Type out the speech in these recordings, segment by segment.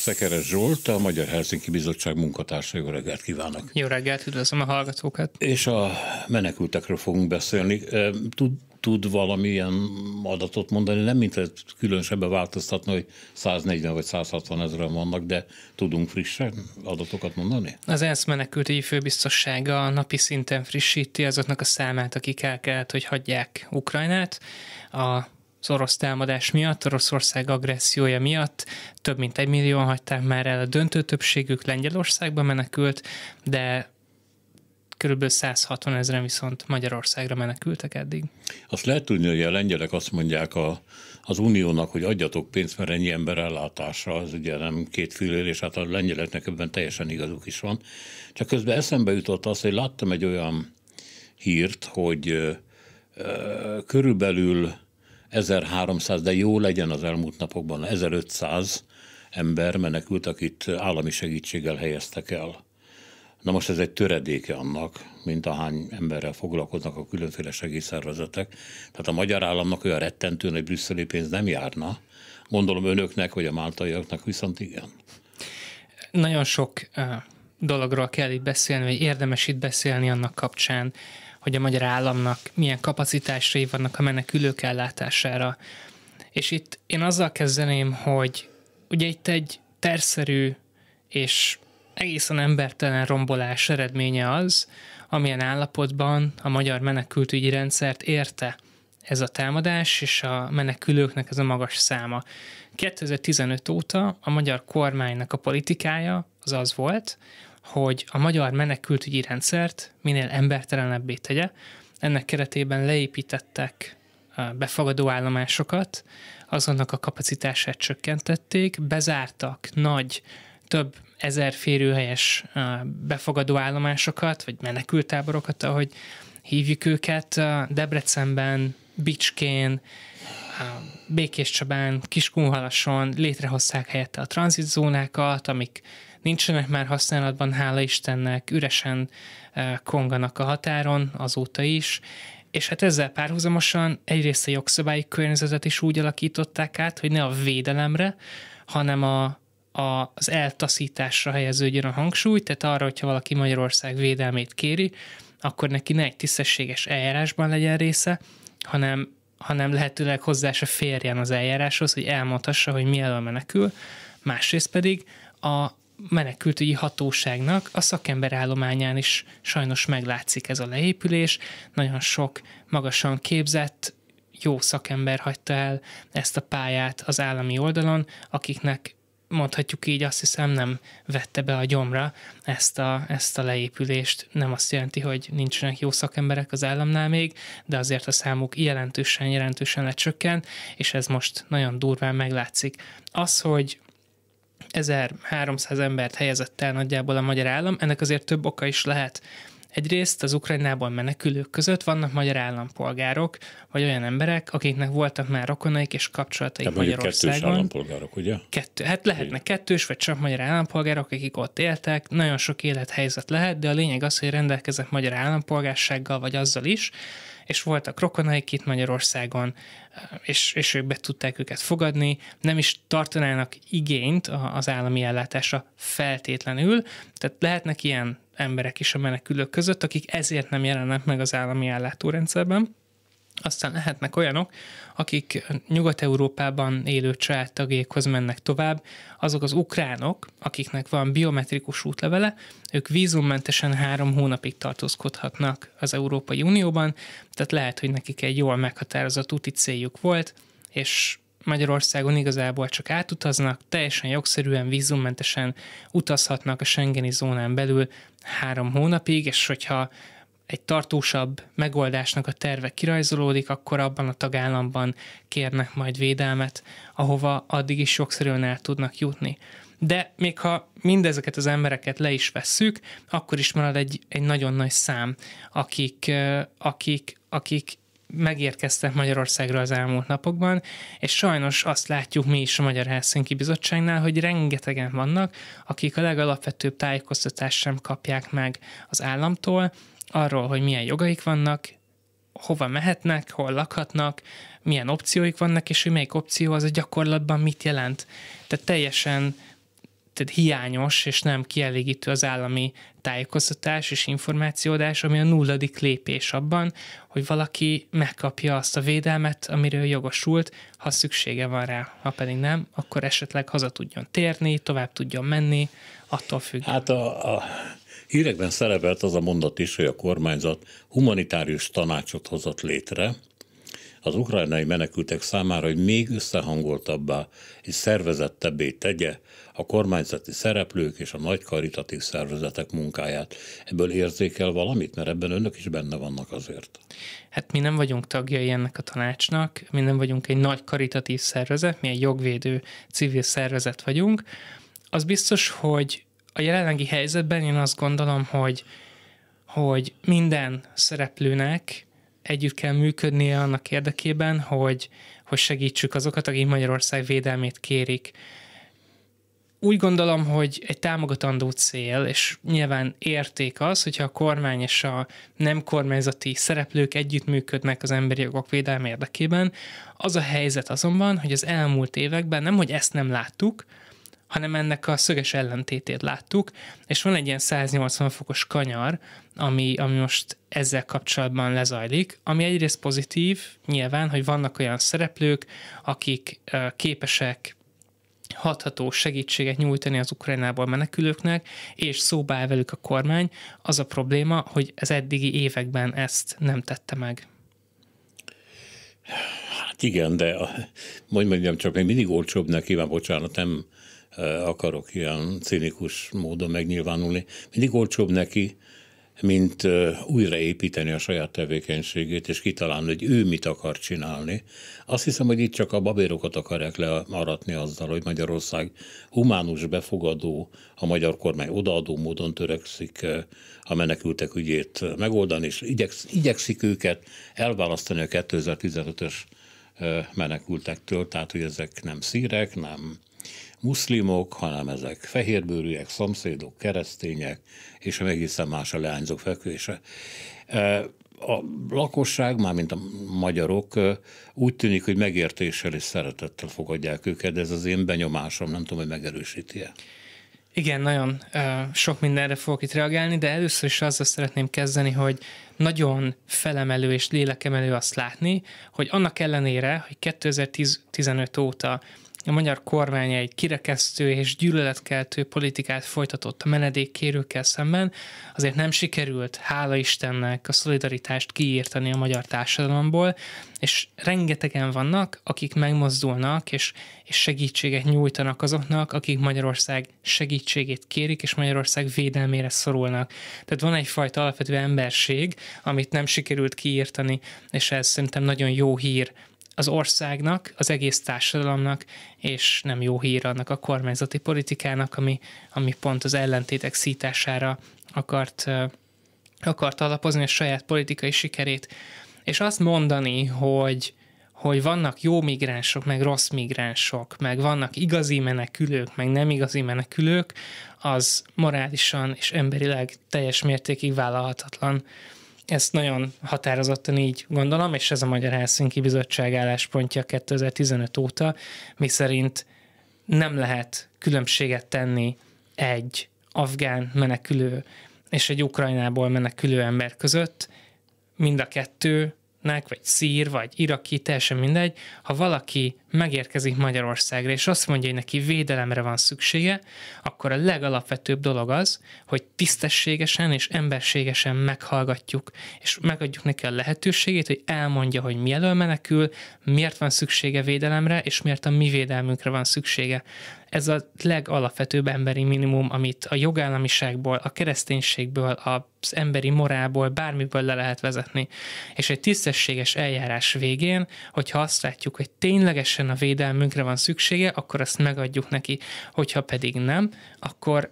Szekeres Zsolt, a Magyar Helsinki Bizottság munkatársa. Jó reggelt kívánok! Jó reggelt, üdvözlöm a hallgatókat! És a menekültekről fogunk beszélni. Tud, tud valamilyen adatot mondani, nem mint lehet különösebben változtatni, hogy 140 vagy 160 ezeren vannak, de tudunk frissen adatokat mondani? Az ENSZ menekültügyi főbiztossága napi szinten frissíti azoknak a számát, akik el kellett, hogy hagyják Ukrajnát. A az orosz támadás miatt, Oroszország agressziója miatt több mint egy millióan hagyták már el a döntő többségük, Lengyelországba menekült, de kb. 160 ezeren viszont Magyarországra menekültek eddig. Azt lehet tudni, hogy a lengyelek azt mondják a, az uniónak, hogy adjatok pénzt, mert ennyi ember ellátása, az ugye nem két fillér, és hát a lengyeleknek ebben teljesen igazuk is van. Csak közben eszembe jutott az, hogy láttam egy olyan hírt, hogy ö, ö, körülbelül 1300, de jó legyen az elmúlt napokban 1500 ember menekült, akit állami segítséggel helyeztek el. Na most ez egy töredéke annak, mint ahány emberrel foglalkoznak a különféle segélyszervezetek. Tehát a magyar államnak olyan rettentő nagy brüsszeli pénz nem járna. Gondolom önöknek, vagy a máltaiaknak viszont igen. Nagyon sok dologról kell itt beszélni, vagy érdemes itt beszélni annak kapcsán, hogy a magyar államnak milyen kapacitásai vannak a menekülők ellátására. És itt én azzal kezdeném, hogy ugye itt egy terszerű és egészen embertelen rombolás eredménye az, amilyen állapotban a magyar menekültügyi rendszert érte ez a támadás és a menekülőknek ez a magas száma. 2015 óta a magyar kormánynak a politikája az az volt, hogy a magyar menekültügyi rendszert minél embertelenebbé tegye. Ennek keretében leépítettek befogadó állomásokat, azonnak a kapacitását csökkentették, bezártak nagy, több ezer férőhelyes befogadó állomásokat, vagy menekültáborokat, ahogy hívjuk őket, Debrecenben, Bicskén, Békés Csabán, Kiskunhalason létrehozták helyette a tranzitzónákat, amik nincsenek már használatban, hála Istennek, üresen eh, konganak a határon azóta is, és hát ezzel párhuzamosan egyrészt a jogszabályi környezetet is úgy alakították át, hogy ne a védelemre, hanem a, a, az eltaszításra helyeződjön a hangsúly, tehát arra, hogyha valaki Magyarország védelmét kéri, akkor neki ne egy tisztességes eljárásban legyen része, hanem, hanem lehetőleg hozzá se férjen az eljáráshoz, hogy elmondhassa, hogy mi elől menekül. Másrészt pedig a, menekültügyi hatóságnak a szakemberállományán is sajnos meglátszik ez a leépülés. Nagyon sok magasan képzett, jó szakember hagyta el ezt a pályát az állami oldalon, akiknek mondhatjuk így, azt hiszem nem vette be a gyomra ezt a, ezt a leépülést. Nem azt jelenti, hogy nincsenek jó szakemberek az államnál még, de azért a számuk jelentősen, jelentősen lecsökken, és ez most nagyon durván meglátszik. Az, hogy 1300 embert helyezett el nagyjából a magyar állam, ennek azért több oka is lehet. Egyrészt az Ukrajnában menekülők között vannak magyar állampolgárok, vagy olyan emberek, akiknek voltak már rokonaik és kapcsolataik De Magyarországon. Kettős állampolgárok, ugye? Kettő, hát lehetnek kettős, vagy csak magyar állampolgárok, akik ott éltek. Nagyon sok élethelyzet lehet, de a lényeg az, hogy rendelkezett magyar állampolgársággal, vagy azzal is, és voltak rokonaik itt Magyarországon, és, és ők be tudták őket fogadni, nem is tartanának igényt az állami ellátásra feltétlenül, tehát lehetnek ilyen emberek is a menekülők között, akik ezért nem jelennek meg az állami ellátórendszerben. Aztán lehetnek olyanok, akik Nyugat-Európában élő családtagékhoz mennek tovább, azok az ukránok, akiknek van biometrikus útlevele, ők vízummentesen három hónapig tartózkodhatnak az Európai Unióban, tehát lehet, hogy nekik egy jól meghatározott úti céljuk volt, és Magyarországon igazából csak átutaznak, teljesen jogszerűen, vízummentesen utazhatnak a Schengeni zónán belül három hónapig, és hogyha egy tartósabb megoldásnak a terve kirajzolódik, akkor abban a tagállamban kérnek majd védelmet, ahova addig is sokszerűen el tudnak jutni. De még ha mindezeket az embereket le is vesszük, akkor is marad egy, egy nagyon nagy szám, akik, akik, akik megérkeztek Magyarországra az elmúlt napokban, és sajnos azt látjuk mi is a Magyar Helsinki Bizottságnál, hogy rengetegen vannak, akik a legalapvetőbb tájékoztatást sem kapják meg az államtól, arról, hogy milyen jogaik vannak, hova mehetnek, hol lakhatnak, milyen opcióik vannak, és hogy melyik opció az a gyakorlatban mit jelent. Tehát teljesen tehát hiányos és nem kielégítő az állami tájékoztatás és információdás, ami a nulladik lépés abban, hogy valaki megkapja azt a védelmet, amiről jogosult, ha szüksége van rá. Ha pedig nem, akkor esetleg haza tudjon térni, tovább tudjon menni, attól függ. Hát a, a Hírekben szerepelt az a mondat is, hogy a kormányzat humanitárius tanácsot hozott létre, az ukrajnai menekültek számára, hogy még összehangoltabbá és szervezettebbé tegye a kormányzati szereplők és a nagy karitatív szervezetek munkáját. Ebből érzékel valamit, mert ebben önök is benne vannak azért. Hát mi nem vagyunk tagjai ennek a tanácsnak, mi nem vagyunk egy nagy karitatív szervezet, mi egy jogvédő civil szervezet vagyunk. Az biztos, hogy a jelenlegi helyzetben én azt gondolom, hogy, hogy minden szereplőnek együtt kell működnie annak érdekében, hogy, hogy segítsük azokat, akik Magyarország védelmét kérik. Úgy gondolom, hogy egy támogatandó cél, és nyilván érték az, hogyha a kormány és a nem kormányzati szereplők együttműködnek az emberi jogok védelme érdekében. Az a helyzet azonban, hogy az elmúlt években nem, hogy ezt nem láttuk, hanem ennek a szöges ellentétét láttuk, és van egy ilyen 180 fokos kanyar, ami, ami most ezzel kapcsolatban lezajlik, ami egyrészt pozitív, nyilván, hogy vannak olyan szereplők, akik képesek hatható segítséget nyújtani az Ukrajnából menekülőknek, és szóba áll velük a kormány. Az a probléma, hogy az eddigi években ezt nem tette meg. Hát igen, de a, mondjam csak, még mindig olcsóbb neki, már bocsánat, nem akarok ilyen cinikus módon megnyilvánulni, mindig olcsóbb neki, mint újraépíteni a saját tevékenységét, és kitalálni, hogy ő mit akar csinálni. Azt hiszem, hogy itt csak a babérokat akarják learatni azzal, hogy Magyarország humánus befogadó, a magyar kormány odaadó módon törekszik a menekültek ügyét megoldani, és igyeksz, igyekszik őket elválasztani a 2015-ös menekültektől, tehát hogy ezek nem szírek, nem muszlimok, hanem ezek fehérbőrűek, szomszédok, keresztények, és még egészen más a leányzók fekvése. E, a lakosság, mármint a magyarok e, úgy tűnik, hogy megértéssel és szeretettel fogadják őket, de ez az én benyomásom, nem tudom, hogy megerősíti-e. Igen, nagyon e, sok mindenre fogok itt reagálni, de először is azzal szeretném kezdeni, hogy nagyon felemelő és lélekemelő azt látni, hogy annak ellenére, hogy 2015 óta a magyar kormány egy kirekesztő és gyűlöletkeltő politikát folytatott a menedékkérőkkel szemben, azért nem sikerült, hála Istennek, a szolidaritást kiírtani a magyar társadalomból, és rengetegen vannak, akik megmozdulnak, és, és segítséget nyújtanak azoknak, akik Magyarország segítségét kérik, és Magyarország védelmére szorulnak. Tehát van egyfajta alapvető emberség, amit nem sikerült kiírtani, és ez szerintem nagyon jó hír az országnak, az egész társadalomnak, és nem jó hír annak a kormányzati politikának, ami, ami pont az ellentétek szítására akart, akart alapozni a saját politikai sikerét. És azt mondani, hogy, hogy vannak jó migránsok, meg rossz migránsok, meg vannak igazi menekülők, meg nem igazi menekülők, az morálisan és emberileg teljes mértékig vállalhatatlan ezt nagyon határozottan így gondolom, és ez a Magyar Helsinki Bizottság álláspontja 2015 óta, miszerint nem lehet különbséget tenni egy afgán menekülő és egy ukrajnából menekülő ember között, mind a kettő nek, vagy szír, vagy iraki, teljesen mindegy, ha valaki megérkezik Magyarországra, és azt mondja, hogy neki védelemre van szüksége, akkor a legalapvetőbb dolog az, hogy tisztességesen és emberségesen meghallgatjuk, és megadjuk neki a lehetőségét, hogy elmondja, hogy mielől menekül, miért van szüksége védelemre, és miért a mi védelmünkre van szüksége. Ez a legalapvetőbb emberi minimum, amit a jogállamiságból, a kereszténységből, az emberi morálból, bármiből le lehet vezetni. És egy tisztességes eljárás végén, hogyha azt látjuk, hogy ténylegesen a védelmünkre van szüksége, akkor azt megadjuk neki. Hogyha pedig nem, akkor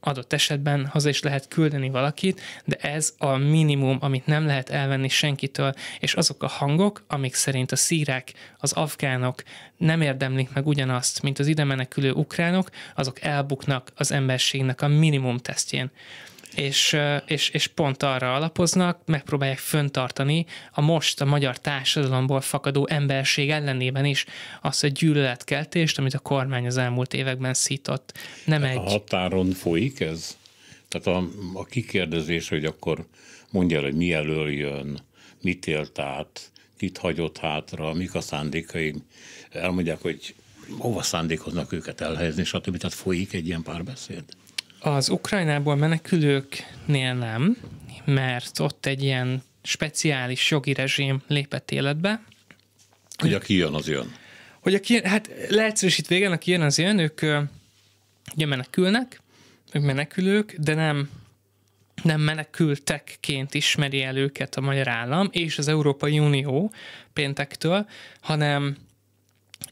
adott esetben haza is lehet küldeni valakit, de ez a minimum, amit nem lehet elvenni senkitől, és azok a hangok, amik szerint a szírek, az afgánok nem érdemlik meg ugyanazt, mint az ide menekülő ukránok, azok elbuknak az emberségnek a minimum tesztjén és, és, és pont arra alapoznak, megpróbálják föntartani a most a magyar társadalomból fakadó emberség ellenében is azt a gyűlöletkeltést, amit a kormány az elmúlt években szított. Nem hát egy... A határon folyik ez? Tehát a, a kikérdezés, hogy akkor mondja el, hogy mi elől jön, mit élt át, kit hagyott hátra, mik a szándékaim. Elmondják, hogy hova szándékoznak őket elhelyezni, stb. Tehát folyik egy ilyen párbeszéd? Az Ukrajnából menekülőknél nem, mert ott egy ilyen speciális jogi rezsim lépett életbe. Hogy aki jön, az jön. Hogy aki jön, hát leegyszerűsít végén, aki jön, az jön, ők ugye menekülnek, ők menekülők, de nem nem menekültekként ismeri el őket a magyar állam és az Európai Unió péntektől, hanem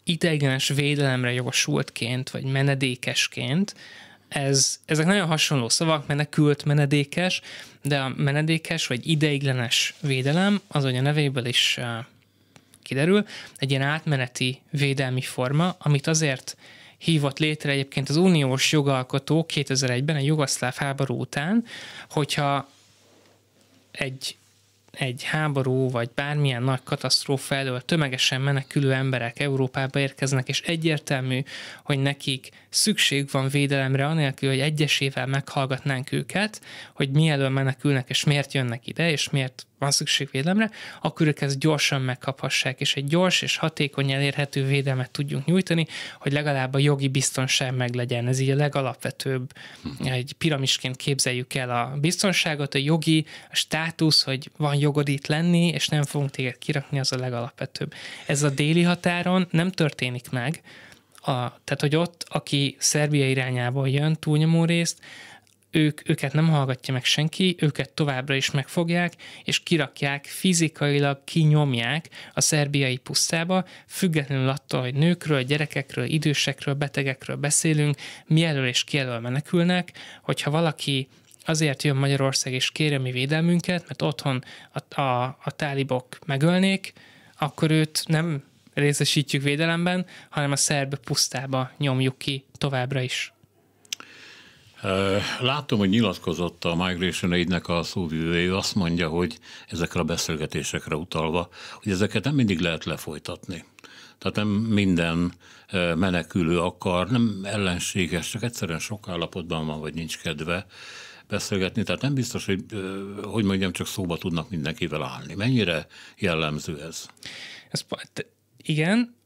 ideiglenes védelemre jogosultként, vagy menedékesként ez, ezek nagyon hasonló szavak, menekült, menedékes, de a menedékes vagy ideiglenes védelem, az, hogy a nevéből is kiderül, egy ilyen átmeneti védelmi forma, amit azért hívott létre egyébként az uniós jogalkotó 2001-ben a jugoszláv háború után, hogyha egy, egy háború vagy bármilyen nagy katasztrófa elől tömegesen menekülő emberek Európába érkeznek, és egyértelmű, hogy nekik szükség van védelemre, anélkül, hogy egyesével meghallgatnánk őket, hogy mielőtt menekülnek, és miért jönnek ide, és miért van szükség védelemre, akkor ők ezt gyorsan megkaphassák, és egy gyors és hatékony elérhető védelmet tudjunk nyújtani, hogy legalább a jogi biztonság meglegyen. Ez így a legalapvetőbb, mhm. egy piramisként képzeljük el a biztonságot, a jogi, a státusz, hogy van jogod itt lenni, és nem fogunk téged kirakni, az a legalapvetőbb. Ez a déli határon nem történik meg, a, tehát hogy ott, aki Szerbia irányából jön túlnyomó részt, ők, őket nem hallgatja meg senki, őket továbbra is megfogják, és kirakják, fizikailag kinyomják a szerbiai pusztába, függetlenül attól, hogy nőkről, gyerekekről, idősekről, betegekről beszélünk, mielől és kielől menekülnek, hogyha valaki azért jön Magyarország és kéri a mi védelmünket, mert otthon a, a, a tálibok megölnék, akkor őt nem részesítjük védelemben, hanem a szerb pusztába nyomjuk ki továbbra is. Látom, hogy nyilatkozott a Migration Aid-nek a szóvivője, azt mondja, hogy ezekre a beszélgetésekre utalva, hogy ezeket nem mindig lehet lefolytatni. Tehát nem minden menekülő akar, nem ellenséges, csak egyszerűen sok állapotban van, vagy nincs kedve beszélgetni, tehát nem biztos, hogy, hogy mondjam, csak szóba tudnak mindenkivel állni. Mennyire jellemző ez? ez igen,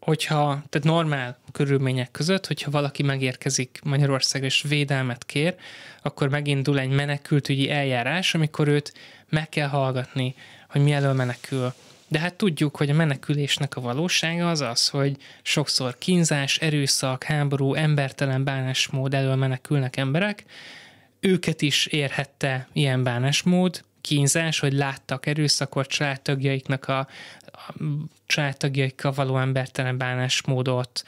hogyha, tehát normál körülmények között, hogyha valaki megérkezik Magyarországra és védelmet kér, akkor megindul egy menekültügyi eljárás, amikor őt meg kell hallgatni, hogy mielől menekül. De hát tudjuk, hogy a menekülésnek a valósága az az, hogy sokszor kínzás, erőszak, háború, embertelen bánásmód elől menekülnek emberek. Őket is érhette ilyen bánásmód, kínzás, hogy láttak erőszakot családtagjaiknak a családtagjaikkal való embertelen bánásmódot,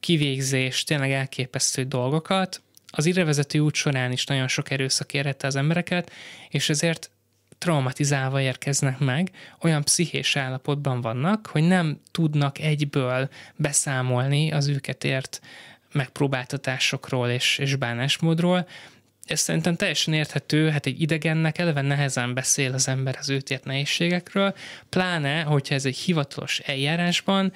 kivégzést, tényleg elképesztő dolgokat. Az irrevezető út során is nagyon sok erőszak érhette az embereket, és ezért traumatizálva érkeznek meg, olyan pszichés állapotban vannak, hogy nem tudnak egyből beszámolni az őket ért megpróbáltatásokról és, és bánásmódról, ez szerintem teljesen érthető, hát egy idegennek eleve nehezen beszél az ember az őt ért nehézségekről, pláne, hogyha ez egy hivatalos eljárásban,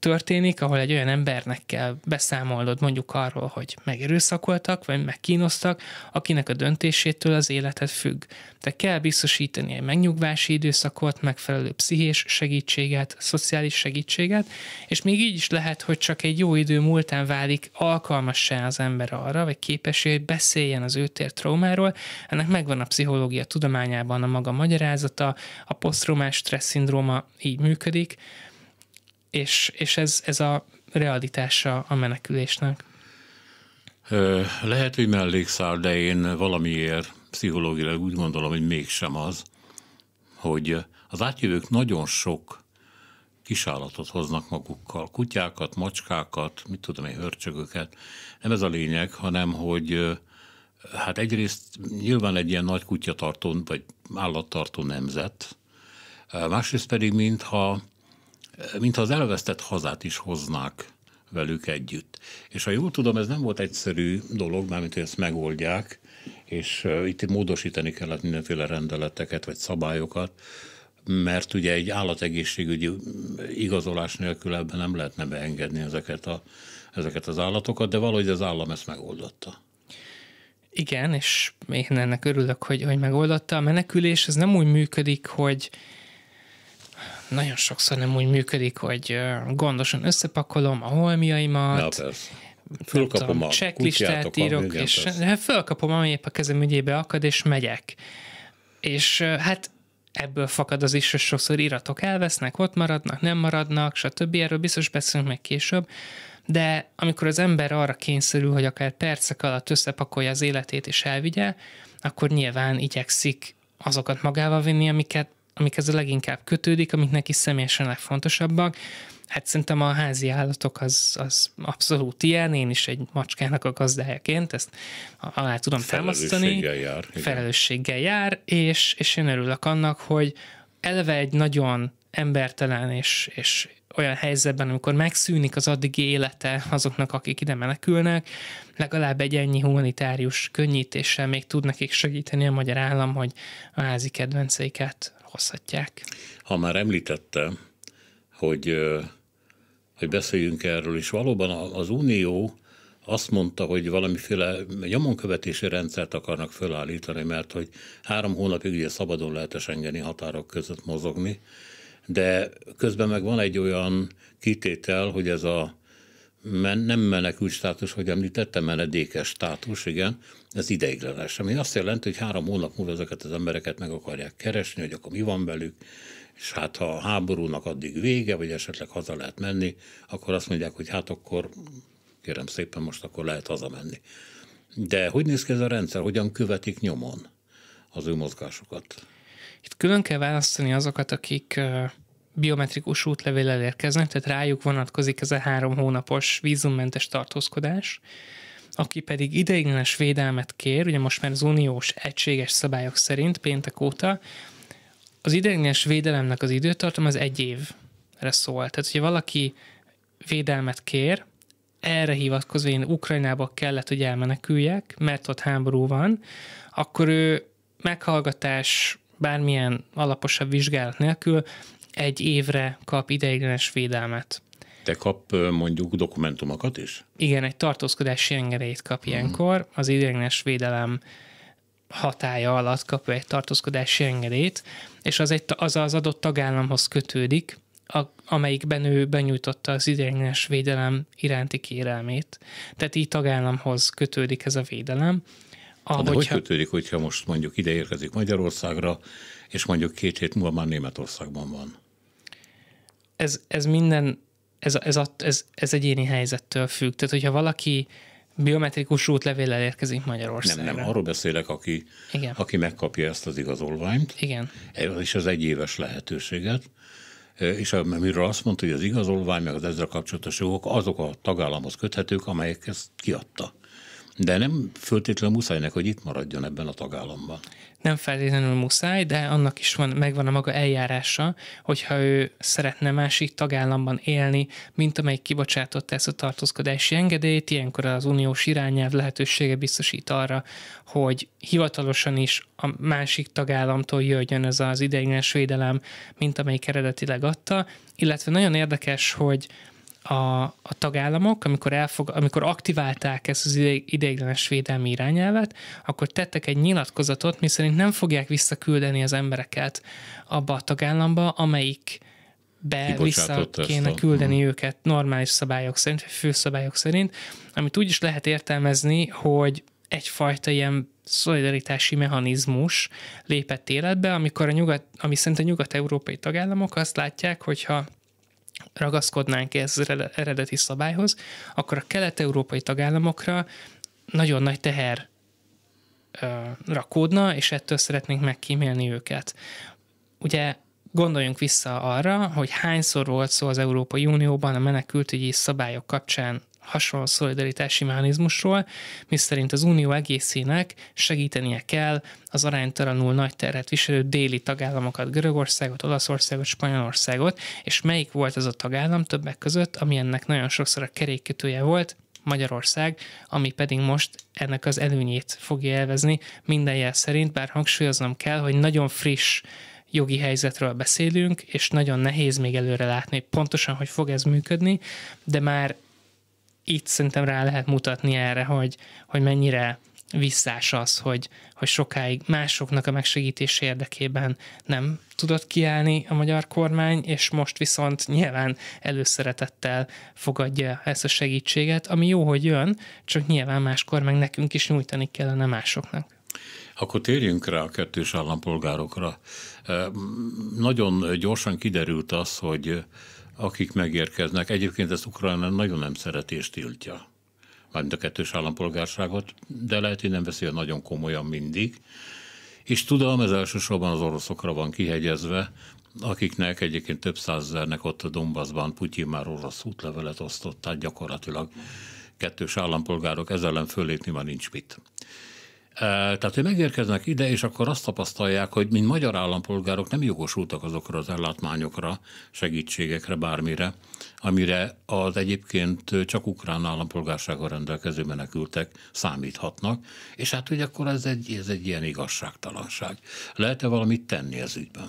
történik, ahol egy olyan embernek kell beszámolnod mondjuk arról, hogy megerőszakoltak, vagy megkínoztak, akinek a döntésétől az életed függ. Te kell biztosítani egy megnyugvási időszakot, megfelelő pszichés segítséget, szociális segítséget, és még így is lehet, hogy csak egy jó idő múltán válik alkalmassá az ember arra, vagy képes hogy beszéljen az őt ért traumáról. Ennek megvan a pszichológia tudományában a maga magyarázata, a posztromás stressz szindróma így működik, és, és ez, ez a realitása a menekülésnek. Lehet, hogy mellékszár, de én valamiért pszichológilag úgy gondolom, hogy mégsem az, hogy az átjövők nagyon sok kisállatot hoznak magukkal, kutyákat, macskákat, mit tudom én, hörcsögöket. Nem ez a lényeg, hanem hogy hát egyrészt nyilván egy ilyen nagy kutyatartó vagy állattartó nemzet, másrészt pedig mintha mintha az elvesztett hazát is hoznák velük együtt. És ha jól tudom, ez nem volt egyszerű dolog, mármint hogy ezt megoldják, és itt módosítani kellett mindenféle rendeleteket vagy szabályokat, mert ugye egy állategészségügyi igazolás nélkül ebben nem lehetne beengedni ezeket, a, ezeket az állatokat, de valahogy az állam ezt megoldotta. Igen, és én ennek örülök, hogy, hogy megoldotta. A menekülés az nem úgy működik, hogy nagyon sokszor nem úgy működik, hogy gondosan összepakolom a holmiaimat, Fölkapom a checklistát írok, hát és persze. Hát fölkapom, ami épp a kezem ügyébe akad, és megyek. És hát ebből fakad az is, hogy sokszor iratok elvesznek, ott maradnak, nem maradnak, stb. Erről biztos beszélünk meg később, de amikor az ember arra kényszerül, hogy akár percek alatt összepakolja az életét és elvigye, akkor nyilván igyekszik azokat magával vinni, amiket amikhez a leginkább kötődik, amik neki személyesen legfontosabbak. Hát szerintem a házi állatok az, az abszolút ilyen, én is egy macskának a gazdájaként ezt alá tudom felelősséggel támasztani. Jár, igen. felelősséggel jár, és, és én örülök annak, hogy eleve egy nagyon embertelen és, és olyan helyzetben, amikor megszűnik az addigi élete azoknak, akik ide menekülnek, legalább egy ennyi humanitárius könnyítéssel még tud nekik segíteni a magyar állam, hogy a házi kedvenceiket hozhatják. Ha már említette, hogy, hogy beszéljünk erről, és valóban az Unió azt mondta, hogy valamiféle nyomonkövetési rendszert akarnak felállítani, mert hogy három hónapig ugye szabadon lehet esengeni határok között mozogni, de közben meg van egy olyan kitétel, hogy ez a men, nem menekült státus, hogy említettem, menedékes státus, igen, ez ideiglenes, ami azt jelenti, hogy három hónap múlva ezeket az embereket meg akarják keresni, hogy akkor mi van velük, és hát ha a háborúnak addig vége, vagy esetleg haza lehet menni, akkor azt mondják, hogy hát akkor kérem szépen most akkor lehet hazamenni. De hogy néz ki ez a rendszer, hogyan követik nyomon az ő mozgásukat? Itt külön kell választani azokat, akik biometrikus útlevéllel érkeznek, tehát rájuk vonatkozik ez a három hónapos vízummentes tartózkodás, aki pedig ideiglenes védelmet kér, ugye most már az uniós egységes szabályok szerint péntek óta, az ideiglenes védelemnek az időtartam az egy évre szól. Tehát, hogyha valaki védelmet kér, erre hivatkozva én Ukrajnába kellett, hogy elmeneküljek, mert ott háború van, akkor ő meghallgatás bármilyen alaposabb vizsgálat nélkül egy évre kap ideiglenes védelmet. De kap mondjuk dokumentumokat is? Igen, egy tartózkodási engedélyt kap mhm. ilyenkor. Az ideiglenes védelem hatája alatt kap egy tartózkodási engedélyt, és az, egy, az az adott tagállamhoz kötődik, a, amelyikben ő benyújtotta az ideiglenes védelem iránti kérelmét. Tehát így tagállamhoz kötődik ez a védelem. Ahogy De hogy kötődik, hogyha most mondjuk ide érkezik Magyarországra, és mondjuk két hét múlva már Németországban van? ez, ez minden, ez, ez, a, ez, ez egyéni helyzettől függ. Tehát, hogyha valaki biometrikus útlevéllel érkezik Magyarországra. Nem, nem, arról beszélek, aki, Igen. aki megkapja ezt az igazolványt. Igen. És az egyéves lehetőséget. És amiről azt mondta, hogy az igazolvány, meg az ezzel kapcsolatos jogok, azok a tagállamhoz köthetők, amelyek ezt kiadta. De nem föltétlenül muszájnek, hogy itt maradjon ebben a tagállamban. Nem feltétlenül muszáj, de annak is van, megvan a maga eljárása, hogyha ő szeretne másik tagállamban élni, mint amelyik kibocsátotta ezt a tartózkodási engedélyt, ilyenkor az uniós irányelv lehetősége biztosít arra, hogy hivatalosan is a másik tagállamtól jöjjön ez az ideiglenes védelem, mint amelyik eredetileg adta, illetve nagyon érdekes, hogy a, a tagállamok, amikor, elfog, amikor aktiválták ezt az ide, ideiglenes védelmi irányelvet, akkor tettek egy nyilatkozatot, miszerint nem fogják visszaküldeni az embereket abba a tagállamba, amelyik be vissza kéne a... Mhm. küldeni őket normális szabályok szerint, vagy főszabályok szerint, amit úgy is lehet értelmezni, hogy egyfajta ilyen szolidaritási mechanizmus lépett életbe, amikor a nyugat, ami szerint a nyugat-európai tagállamok azt látják, hogyha ragaszkodnánk ez az eredeti szabályhoz, akkor a kelet-európai tagállamokra nagyon nagy teher rakódna, és ettől szeretnénk megkímélni őket. Ugye gondoljunk vissza arra, hogy hányszor volt szó az Európai Unióban a menekültügyi szabályok kapcsán hasonló szolidaritási mechanizmusról, miszerint az Unió egészének segítenie kell az aránytalanul nagy terhet viselő déli tagállamokat, Görögországot, Olaszországot, Spanyolországot, és melyik volt az a tagállam többek között, ami ennek nagyon sokszor a kerékkötője volt, Magyarország, ami pedig most ennek az előnyét fogja elvezni. minden jel szerint, bár hangsúlyoznom kell, hogy nagyon friss jogi helyzetről beszélünk, és nagyon nehéz még előre látni pontosan, hogy fog ez működni, de már itt szerintem rá lehet mutatni erre, hogy, hogy mennyire visszás az, hogy, hogy sokáig másoknak a megsegítés érdekében nem tudott kiállni a magyar kormány, és most viszont nyilván előszeretettel fogadja ezt a segítséget, ami jó, hogy jön, csak nyilván máskor meg nekünk is nyújtani kellene másoknak. Akkor térjünk rá a kettős állampolgárokra. Nagyon gyorsan kiderült az, hogy akik megérkeznek. Egyébként ezt Ukrajna nagyon nem szereti és tiltja mármint a kettős állampolgárságot, de lehet, hogy nem veszi a nagyon komolyan mindig. És tudom, ez elsősorban az oroszokra van kihegyezve, akiknek egyébként több százezernek ott a Donbassban Putyin már orosz útlevelet osztott, tehát gyakorlatilag kettős állampolgárok, ezzel ellen fölépni már nincs mit. Tehát, hogy megérkeznek ide, és akkor azt tapasztalják, hogy mint magyar állampolgárok nem jogosultak azokra az ellátmányokra, segítségekre, bármire, amire az egyébként csak ukrán állampolgársággal rendelkező menekültek számíthatnak, és hát hogy akkor ez egy, ez egy ilyen igazságtalanság. Lehet-e valamit tenni ez ügyben?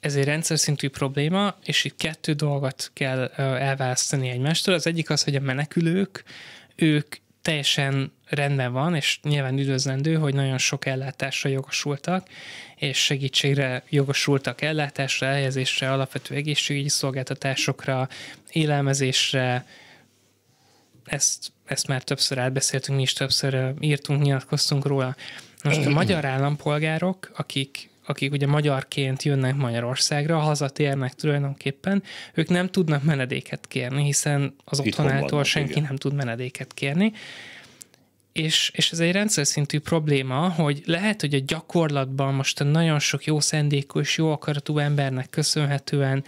ez egy rendszer szintű probléma, és itt kettő dolgot kell elválasztani egymástól. Az egyik az, hogy a menekülők, ők teljesen rendben van, és nyilván üdvözlendő, hogy nagyon sok ellátásra jogosultak, és segítségre jogosultak ellátásra, elhelyezésre, alapvető egészségügyi szolgáltatásokra, élelmezésre, ezt, ezt már többször átbeszéltünk, mi is többször írtunk, nyilatkoztunk róla. Most a magyar állampolgárok, akik akik ugye magyarként jönnek Magyarországra, hazatérnek tulajdonképpen, ők nem tudnak menedéket kérni, hiszen az Itt otthonától vannak, senki igen. nem tud menedéket kérni. És, és ez egy rendszer szintű probléma, hogy lehet, hogy a gyakorlatban most a nagyon sok jó szendékos, és jó akaratú embernek köszönhetően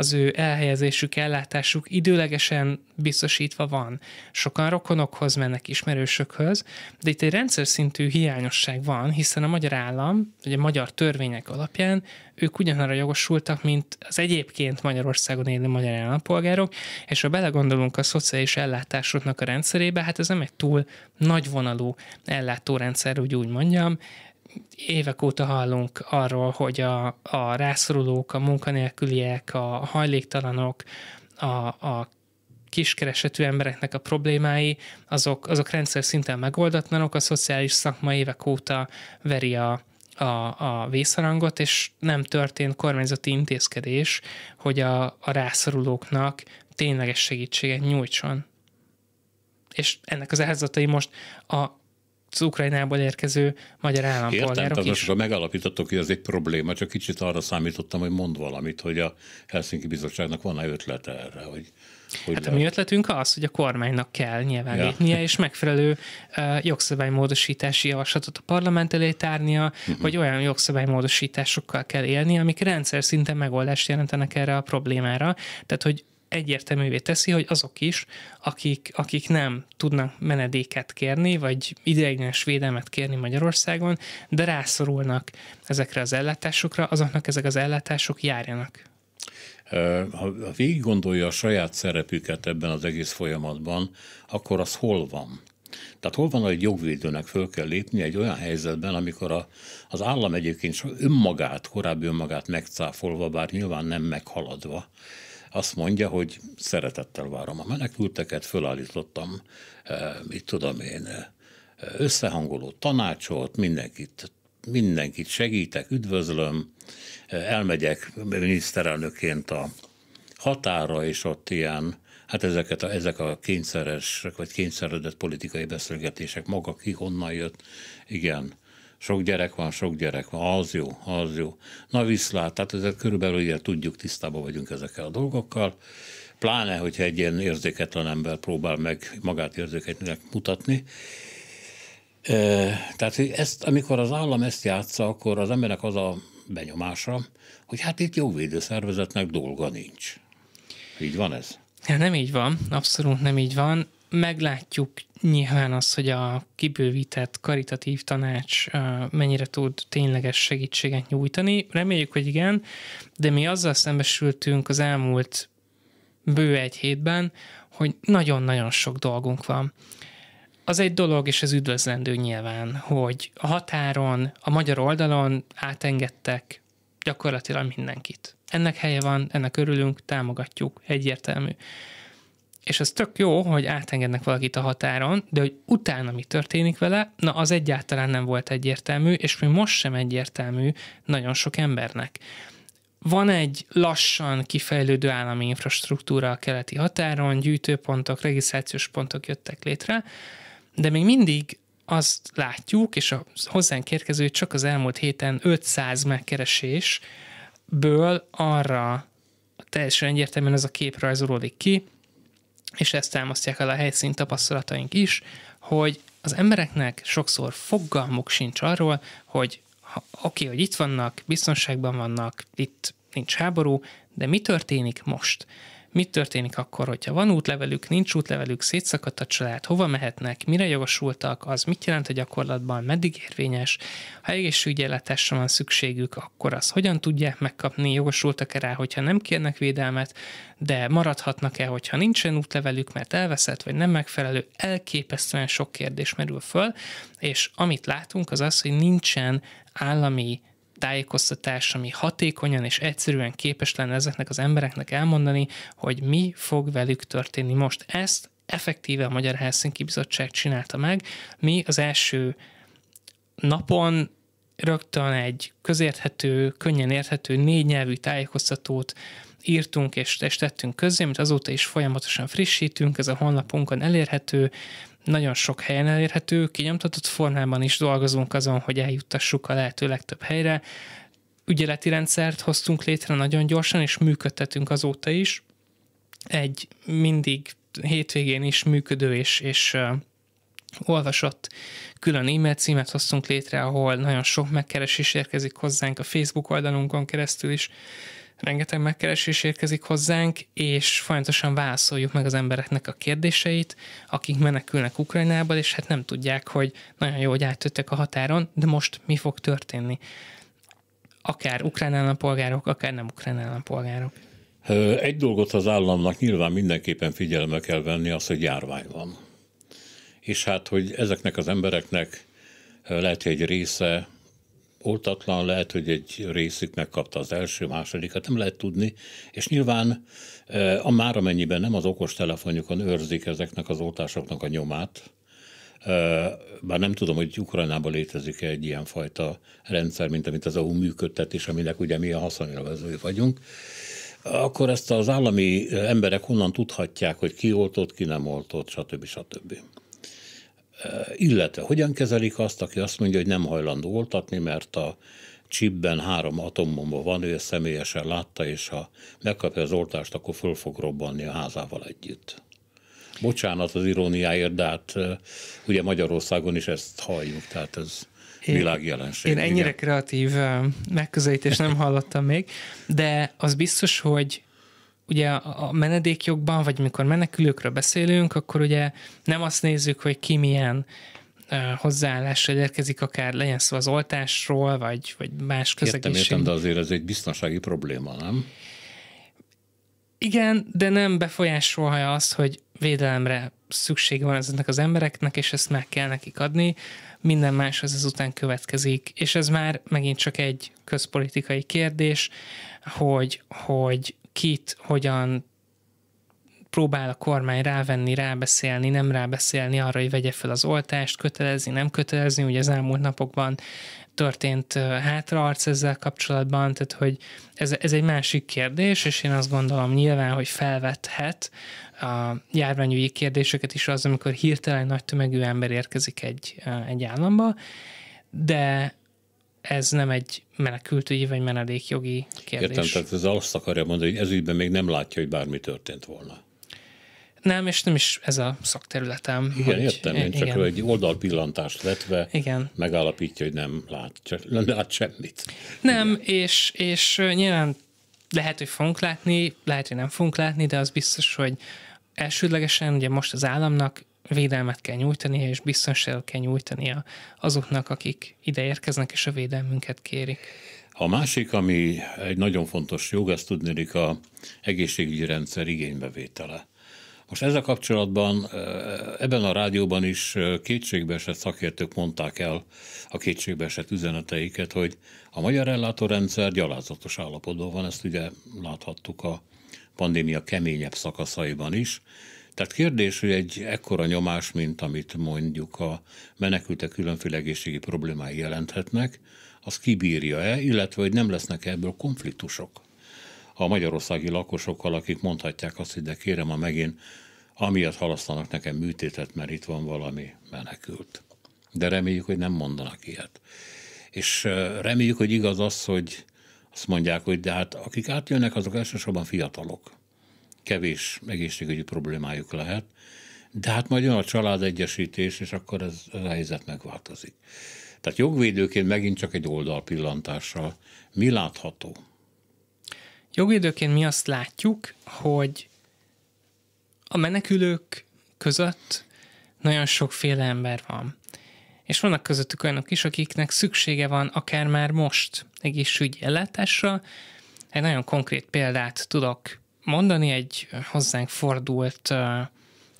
az ő elhelyezésük, ellátásuk időlegesen biztosítva van. Sokan rokonokhoz mennek, ismerősökhöz, de itt egy rendszer szintű hiányosság van, hiszen a magyar állam, vagy a magyar törvények alapján ők ugyanarra jogosultak, mint az egyébként Magyarországon élő magyar állampolgárok, és ha belegondolunk a szociális ellátásoknak a rendszerébe, hát ez nem egy túl nagyvonalú ellátórendszer, úgy úgy mondjam, évek óta hallunk arról, hogy a, a rászorulók, a munkanélküliek, a hajléktalanok, a, a kiskeresetű embereknek a problémái, azok, azok rendszer szinten megoldatlanok, a szociális szakma évek óta veri a, a, a vészharangot, és nem történt kormányzati intézkedés, hogy a, a rászorulóknak tényleges segítséget nyújtson. És ennek az áldozatai most a az Ukrajnából érkező magyar állampolgárok Értem, tehát is. Értem, megalapítottuk, hogy ez egy probléma, csak kicsit arra számítottam, hogy mond valamit, hogy a Helsinki Bizottságnak van-e ötlete erre, hogy hogy hát a mi ötletünk az, hogy a kormánynak kell nyilván ja. lépnie, és megfelelő uh, jogszabálymódosítási javaslatot a parlament elé tárnia, uh-huh. hogy olyan jogszabálymódosításokkal kell élni, amik rendszer szinten megoldást jelentenek erre a problémára. Tehát, hogy egyértelművé teszi, hogy azok is, akik, akik nem tudnak menedéket kérni, vagy ideiglenes védelmet kérni Magyarországon, de rászorulnak ezekre az ellátásokra, azoknak ezek az ellátások járjanak. Ha végig gondolja a saját szerepüket ebben az egész folyamatban, akkor az hol van? Tehát hol van, hogy jogvédőnek föl kell lépni egy olyan helyzetben, amikor a, az állam egyébként önmagát, korábbi önmagát megcáfolva, bár nyilván nem meghaladva, azt mondja, hogy szeretettel várom a menekülteket, fölállítottam, eh, mit tudom én, eh, összehangoló tanácsot, mindenkit mindenkit segítek, üdvözlöm, eh, elmegyek miniszterelnöként a határa, és ott ilyen, hát ezeket a, ezek a kényszeres, vagy kényszeredett politikai beszélgetések, maga ki honnan jött, igen, sok gyerek van, sok gyerek van, az jó, az jó. Na viszlát, tehát ezért körülbelül ugye tudjuk, tisztában vagyunk ezekkel a dolgokkal, pláne, hogyha egy ilyen érzéketlen ember próbál meg magát érzéketlenek mutatni. Tehát ezt, amikor az állam ezt játsza, akkor az embernek az a benyomása, hogy hát itt jogvédőszervezetnek dolga nincs. Így van ez? Hát nem így van, abszolút nem így van meglátjuk nyilván azt, hogy a kibővített karitatív tanács mennyire tud tényleges segítséget nyújtani. Reméljük, hogy igen, de mi azzal szembesültünk az elmúlt bő egy hétben, hogy nagyon-nagyon sok dolgunk van. Az egy dolog, és ez üdvözlendő nyilván, hogy a határon, a magyar oldalon átengedtek gyakorlatilag mindenkit. Ennek helye van, ennek örülünk, támogatjuk, egyértelmű és ez tök jó, hogy átengednek valakit a határon, de hogy utána mi történik vele, na az egyáltalán nem volt egyértelmű, és még most sem egyértelmű nagyon sok embernek. Van egy lassan kifejlődő állami infrastruktúra a keleti határon, gyűjtőpontok, regisztrációs pontok jöttek létre, de még mindig azt látjuk, és a hozzánk érkező, hogy csak az elmúlt héten 500 megkeresésből arra teljesen egyértelműen ez a kép rajzolódik ki, és ezt támasztják el a helyszín tapasztalataink is, hogy az embereknek sokszor fogalmuk sincs arról, hogy ha, oké, hogy itt vannak, biztonságban vannak, itt nincs háború, de mi történik most? mit történik akkor, hogyha van útlevelük, nincs útlevelük, szétszakadt a család, hova mehetnek, mire jogosultak, az mit jelent a gyakorlatban, meddig érvényes, ha egészségügyeletásra van szükségük, akkor az hogyan tudják megkapni, jogosultak-e rá, hogyha nem kérnek védelmet, de maradhatnak-e, hogyha nincsen útlevelük, mert elveszett, vagy nem megfelelő, elképesztően sok kérdés merül föl, és amit látunk az az, hogy nincsen állami tájékoztatás, ami hatékonyan és egyszerűen képes lenne ezeknek az embereknek elmondani, hogy mi fog velük történni most. Ezt effektíve a Magyar Helsinki Bizottság csinálta meg. Mi az első napon rögtön egy közérthető, könnyen érthető, négy nyelvű tájékoztatót írtunk és, tettünk közé, amit azóta is folyamatosan frissítünk, ez a honlapunkon elérhető, nagyon sok helyen elérhető, kinyomtatott formában is dolgozunk azon, hogy eljuttassuk a lehető legtöbb helyre. Ügyeleti rendszert hoztunk létre nagyon gyorsan, és működtetünk azóta is. Egy mindig hétvégén is működő és, és uh, olvasott külön e-mail címet hoztunk létre, ahol nagyon sok megkeresés érkezik hozzánk a Facebook oldalunkon keresztül is. Uh, rengeteg megkeresés érkezik hozzánk, és folyamatosan válaszoljuk meg az embereknek a kérdéseit, akik menekülnek Ukrajnába, és hát nem tudják, hogy nagyon jó, hogy átjöttek a határon, de most mi fog történni? Akár ukrán állampolgárok, akár nem ukrán állampolgárok. Egy dolgot az államnak nyilván mindenképpen figyelme kell venni, az, hogy járvány van. És hát, hogy ezeknek az embereknek lehet, hogy egy része oltatlan, lehet, hogy egy részük megkapta az első, másodikat, nem lehet tudni, és nyilván eh, a már amennyiben nem az okostelefonjukon őrzik ezeknek az oltásoknak a nyomát, eh, bár nem tudom, hogy Ukrajnában létezik-e egy ilyen fajta rendszer, mint amit az EU működtet, és aminek ugye mi a haszonélvezői vagyunk, akkor ezt az állami emberek honnan tudhatják, hogy ki oltott, ki nem oltott, stb. stb illetve hogyan kezelik azt, aki azt mondja, hogy nem hajlandó oltatni, mert a csipben három atombomba van, ő személyesen látta, és ha megkapja az oltást, akkor föl fog robbanni a házával együtt. Bocsánat az iróniáért, de hát ugye Magyarországon is ezt halljuk, tehát ez én, világjelenség. Én ennyire igen. kreatív megközelítést nem hallottam még, de az biztos, hogy ugye a menedékjogban, vagy mikor menekülőkről beszélünk, akkor ugye nem azt nézzük, hogy ki milyen hozzáállásra érkezik, akár legyen szó az oltásról, vagy, vagy más közegészség. Értem, értem, de azért ez egy biztonsági probléma, nem? Igen, de nem befolyásolja azt, hogy védelemre szükség van ezeknek az embereknek, és ezt meg kell nekik adni. Minden más az ezután következik. És ez már megint csak egy közpolitikai kérdés, hogy, hogy kit hogyan próbál a kormány rávenni, rábeszélni, nem rábeszélni arra, hogy vegye fel az oltást, kötelezni, nem kötelezni. Ugye az elmúlt napokban történt hátraarc ezzel kapcsolatban, tehát hogy ez, ez egy másik kérdés, és én azt gondolom nyilván, hogy felvethet a járványügyi kérdéseket is az, amikor hirtelen nagy tömegű ember érkezik egy, egy államba, de ez nem egy menekültügyi vagy menedékjogi kérdés. Értem, tehát ez azt akarja mondani, hogy ez ügyben még nem látja, hogy bármi történt volna. Nem, és nem is ez a szakterületem. Igen, hogy, értem, én csak igen. egy oldalpillantást vetve igen. megállapítja, hogy nem lát, nem lát semmit. Nem, és, és nyilván lehet, hogy fogunk látni, lehet, hogy nem fogunk látni, de az biztos, hogy elsődlegesen ugye most az államnak védelmet kell nyújtania, és biztonságot kell nyújtania azoknak, akik ide érkeznek, és a védelmünket kérik. A másik, ami egy nagyon fontos jog, tudni, tudnélik a egészségügyi rendszer igénybevétele. Most ezzel kapcsolatban eh, ebben a rádióban is eh, kétségbeesett szakértők mondták el a kétségbeesett üzeneteiket, hogy a magyar ellátórendszer gyalázatos állapotban van, ezt ugye láthattuk a pandémia keményebb szakaszaiban is, tehát kérdés, hogy egy ekkora nyomás, mint amit mondjuk a menekültek különféle egészségi problémái jelenthetnek, az kibírja-e, illetve hogy nem lesznek ebből konfliktusok a magyarországi lakosokkal, akik mondhatják azt, hogy de kérem, a megint amiatt halasztanak nekem műtétet, mert itt van valami menekült. De reméljük, hogy nem mondanak ilyet. És reméljük, hogy igaz az, hogy azt mondják, hogy de hát akik átjönnek, azok elsősorban fiatalok kevés egészségügyi problémájuk lehet, de hát majd jön a családegyesítés, és akkor ez, ez a helyzet megváltozik. Tehát jogvédőként megint csak egy oldalpillantással. Mi látható? Jogvédőként mi azt látjuk, hogy a menekülők között nagyon sokféle ember van. És vannak közöttük olyanok is, akiknek szüksége van akár már most egészségügyi ellátásra. Egy nagyon konkrét példát tudok mondani egy hozzánk fordult uh,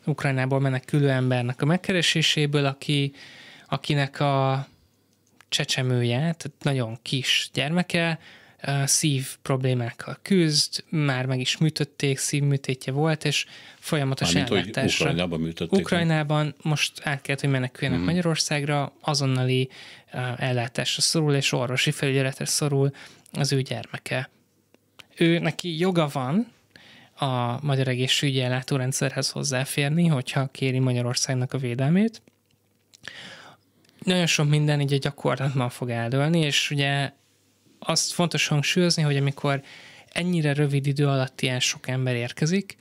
Ukrajnából menekülő embernek a megkereséséből, aki, akinek a csecsemője, tehát nagyon kis gyermeke, uh, szív problémákkal küzd, már meg is műtötték, szívműtétje volt, és folyamatos Mármint, ellátásra. Ukrajnában műtötték. Ukrajnában most át kellett, hogy meneküljenek mm. Magyarországra, azonnali uh, ellátásra szorul, és orvosi felügyeletre szorul az ő gyermeke. Ő neki joga van a magyar egészségügyi ellátórendszerhez hozzáférni, hogyha kéri Magyarországnak a védelmét. Nagyon sok minden így a gyakorlatban fog eldőlni, és ugye azt fontos hangsúlyozni, hogy amikor ennyire rövid idő alatt ilyen sok ember érkezik,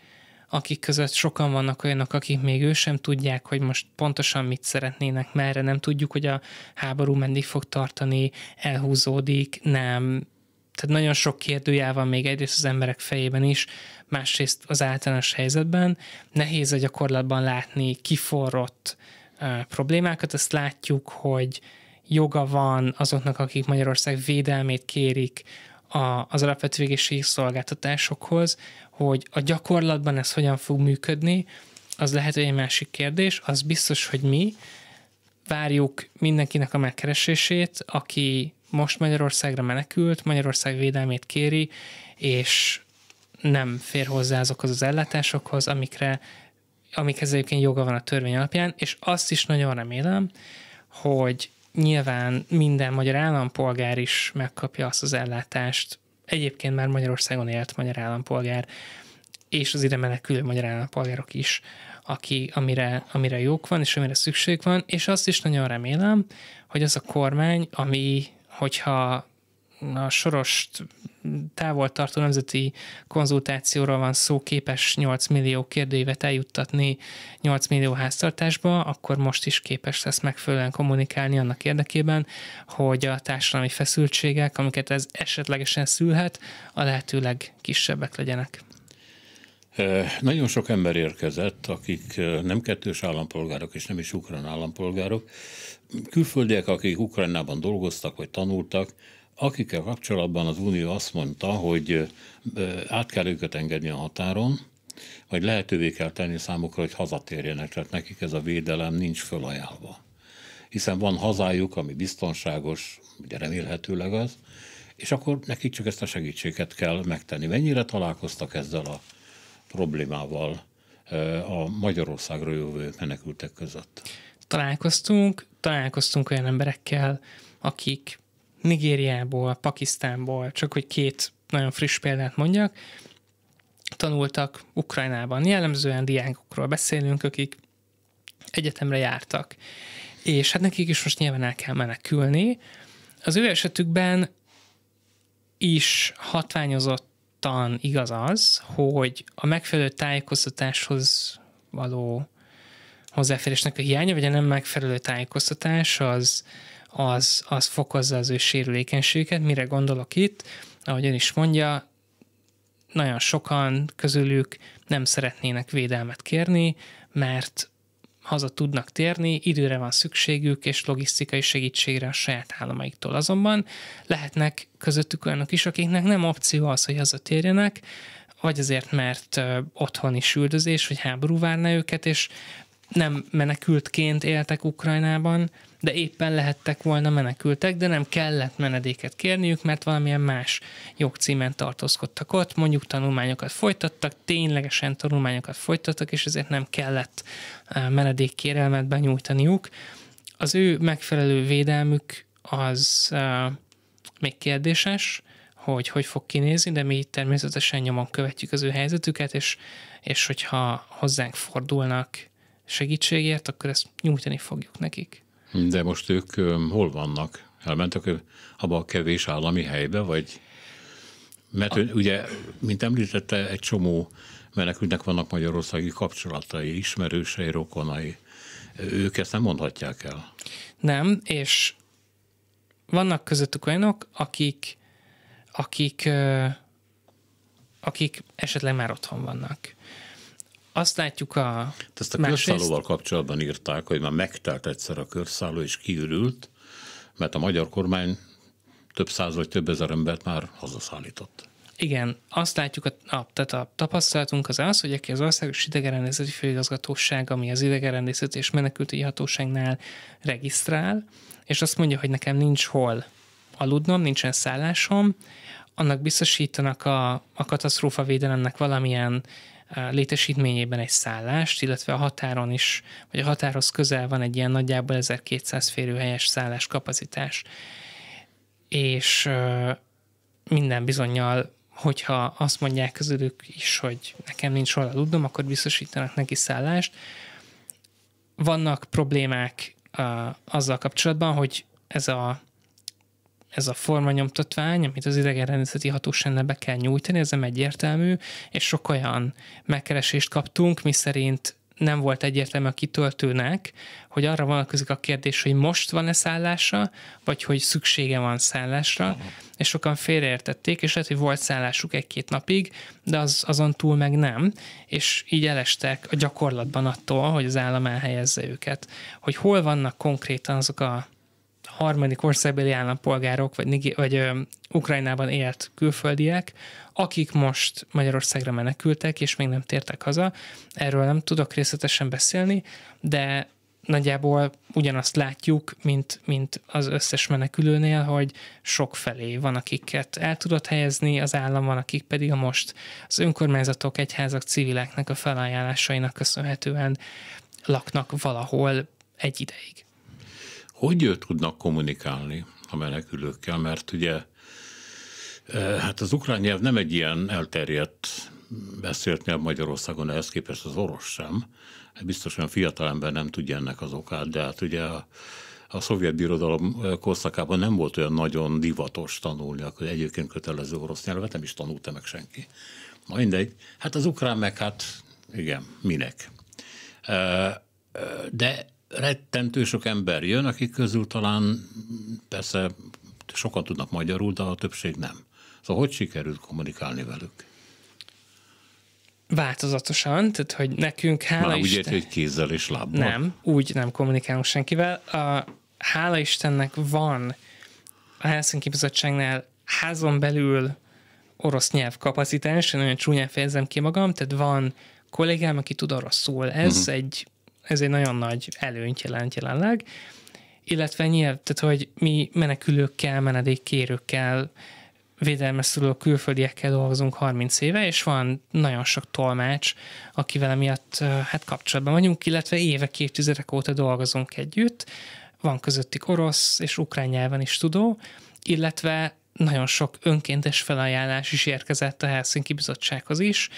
akik között sokan vannak olyanok, akik még ő sem tudják, hogy most pontosan mit szeretnének, merre nem tudjuk, hogy a háború meddig fog tartani, elhúzódik, nem tehát nagyon sok kérdőjel van még egyrészt az emberek fejében is, másrészt az általános helyzetben. Nehéz a gyakorlatban látni kiforrott problémákat, azt látjuk, hogy joga van azoknak, akik Magyarország védelmét kérik a, az alapvető egészségügyi szolgáltatásokhoz, hogy a gyakorlatban ez hogyan fog működni, az lehet, hogy egy másik kérdés, az biztos, hogy mi várjuk mindenkinek a megkeresését, aki most Magyarországra menekült, Magyarország védelmét kéri, és nem fér hozzá azokhoz az ellátásokhoz, amikre, amikhez egyébként joga van a törvény alapján, és azt is nagyon remélem, hogy nyilván minden magyar állampolgár is megkapja azt az ellátást, egyébként már Magyarországon élt magyar állampolgár, és az ide menekülő magyar állampolgárok is, aki, amire, amire jók van, és amire szükség van, és azt is nagyon remélem, hogy az a kormány, ami hogyha a soros távol tartó nemzeti konzultációra van szó, képes 8 millió kérdőívet eljuttatni 8 millió háztartásba, akkor most is képes lesz megfelelően kommunikálni annak érdekében, hogy a társadalmi feszültségek, amiket ez esetlegesen szülhet, a lehető legkisebbek legyenek. Nagyon sok ember érkezett, akik nem kettős állampolgárok és nem is ukrán állampolgárok, külföldiek, akik Ukrajnában dolgoztak vagy tanultak, akikkel kapcsolatban az Unió azt mondta, hogy át kell őket engedni a határon, vagy lehetővé kell tenni számukra, hogy hazatérjenek, tehát nekik ez a védelem nincs fölajánlva. Hiszen van hazájuk, ami biztonságos, ugye remélhetőleg az, és akkor nekik csak ezt a segítséget kell megtenni. Mennyire találkoztak ezzel a problémával a Magyarországra jövő menekültek között. Találkoztunk, találkoztunk olyan emberekkel, akik Nigériából, Pakisztánból, csak hogy két nagyon friss példát mondjak, tanultak Ukrajnában. Jellemzően diákokról beszélünk, akik egyetemre jártak. És hát nekik is most nyilván el kell menekülni. Az ő esetükben is hatványozott nyugodtan igaz az, hogy a megfelelő tájékoztatáshoz való hozzáférésnek a hiánya, vagy a nem megfelelő tájékoztatás az, az, az fokozza az ő sérülékenységet. Mire gondolok itt? Ahogy ön is mondja, nagyon sokan közülük nem szeretnének védelmet kérni, mert haza tudnak térni, időre van szükségük, és logisztikai segítségre a saját államaiktól. Azonban lehetnek közöttük olyanok is, akiknek nem opció az, hogy térjenek, vagy azért, mert otthon is üldözés, vagy háború várna őket, és nem menekültként éltek Ukrajnában, de éppen lehettek volna menekültek, de nem kellett menedéket kérniük, mert valamilyen más jogcímen tartózkodtak ott, mondjuk tanulmányokat folytattak, ténylegesen tanulmányokat folytattak, és ezért nem kellett menedékkérelmet benyújtaniuk. Az ő megfelelő védelmük az még kérdéses, hogy hogy fog kinézni, de mi természetesen nyomon követjük az ő helyzetüket, és, és hogyha hozzánk fordulnak segítségért, akkor ezt nyújtani fogjuk nekik. De most ők hol vannak? Elmentek abba a kevés állami helybe, vagy? Mert a... ugye, mint említette, egy csomó menekültnek vannak magyarországi kapcsolatai, ismerősei, rokonai. Ők ezt nem mondhatják el. Nem, és vannak közöttük olyanok, akik, akik, akik esetleg már otthon vannak azt látjuk a Ezt a körszállóval kapcsolatban írták, hogy már megtelt egyszer a körszálló, és kiürült, mert a magyar kormány több száz vagy több ezer embert már hazaszállított. Igen, azt látjuk, a, a, tehát a tapasztalatunk az az, hogy aki az Országos Idegerendészeti Főigazgatóság, ami az Idegenrendészet és Menekültügyi Hatóságnál regisztrál, és azt mondja, hogy nekem nincs hol aludnom, nincsen szállásom, annak biztosítanak a, a katasztrófavédelemnek valamilyen létesítményében egy szállást, illetve a határon is, vagy a határhoz közel van egy ilyen nagyjából 1200 férőhelyes szálláskapacitás. És minden bizonyal hogyha azt mondják közülük is, hogy nekem nincs hol aludnom, akkor biztosítanak neki szállást. Vannak problémák azzal kapcsolatban, hogy ez a ez a formanyomtatvány, amit az idegenrendészeti hatóságnál be kell nyújtani, ez nem egyértelmű, és sok olyan megkeresést kaptunk, mi szerint nem volt egyértelmű a kitöltőnek, hogy arra vonatkozik a kérdés, hogy most van-e szállása, vagy hogy szüksége van szállásra, és sokan félreértették, és lehet, hogy volt szállásuk egy-két napig, de az, azon túl meg nem, és így elestek a gyakorlatban attól, hogy az állam elhelyezze őket. Hogy hol vannak konkrétan azok a harmadik országbeli állampolgárok, vagy, vagy ö, Ukrajnában élt külföldiek, akik most Magyarországra menekültek, és még nem tértek haza. Erről nem tudok részletesen beszélni, de nagyjából ugyanazt látjuk, mint, mint az összes menekülőnél, hogy sok felé van, akiket el tudott helyezni az állam, van, akik pedig a most az önkormányzatok, egyházak, civileknek a felajánlásainak köszönhetően laknak valahol egy ideig hogy tudnak kommunikálni a menekülőkkel, mert ugye e, hát az ukrán nyelv nem egy ilyen elterjedt beszélt nyelv Magyarországon, ehhez képest az orosz sem. Biztosan fiatal ember nem tudja ennek az okát, de hát ugye a, a szovjet birodalom e, korszakában nem volt olyan nagyon divatos tanulni, akkor egyébként kötelező orosz nyelvet nem is tanulta meg senki. Na mindegy, hát az ukrán meg hát igen, minek. E, de rettentő sok ember jön, akik közül talán persze sokan tudnak magyarul, de a többség nem. Szóval hogy sikerült kommunikálni velük? Változatosan, tehát hogy nekünk hála Már Isten... úgy érti, hogy kézzel és lábbal? Nem, úgy nem kommunikálunk senkivel. A, hála Istennek van a Helsinki Bizottságnál házon belül orosz nyelv kapacitás, én nagyon csúnyán fejezem ki magam, tehát van kollégám, aki tud oroszul. Ez uh-huh. egy ez egy nagyon nagy előnyt jelent jelenleg, illetve nyilv, tehát hogy mi menekülőkkel, menedékkérőkkel, védelmes külföldiekkel dolgozunk 30 éve, és van nagyon sok tolmács, akivel emiatt hát kapcsolatban vagyunk, illetve évek, évtizedek óta dolgozunk együtt, van közöttük orosz és ukrán nyelven is tudó, illetve nagyon sok önkéntes felajánlás is érkezett a Helsinki Bizottsághoz is,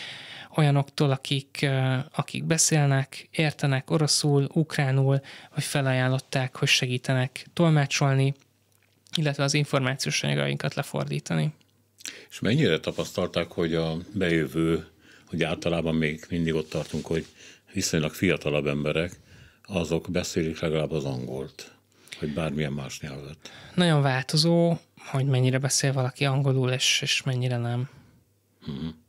olyanoktól, akik, akik beszélnek, értenek oroszul, ukránul, hogy felajánlották, hogy segítenek tolmácsolni, illetve az információs anyagainkat lefordítani. És mennyire tapasztalták, hogy a bejövő, hogy általában még mindig ott tartunk, hogy viszonylag fiatalabb emberek, azok beszélik legalább az angolt, vagy bármilyen más nyelvet? Nagyon változó, hogy mennyire beszél valaki angolul, és, és mennyire nem. Hmm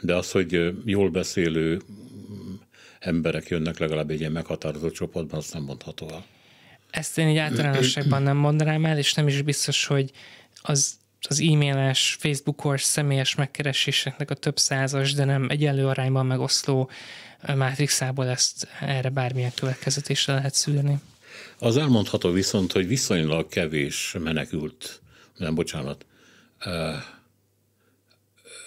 de az, hogy jól beszélő mm, emberek jönnek legalább egy ilyen meghatározott csoportban, azt nem mondható el. Ezt én így általánosságban nem mondanám el, és nem is biztos, hogy az az e-mailes, facebookos, személyes megkereséseknek a több százas, de nem egyenlő arányban megoszló mátrixából ezt erre bármilyen következetésre lehet szülni. Az elmondható viszont, hogy viszonylag kevés menekült, nem bocsánat,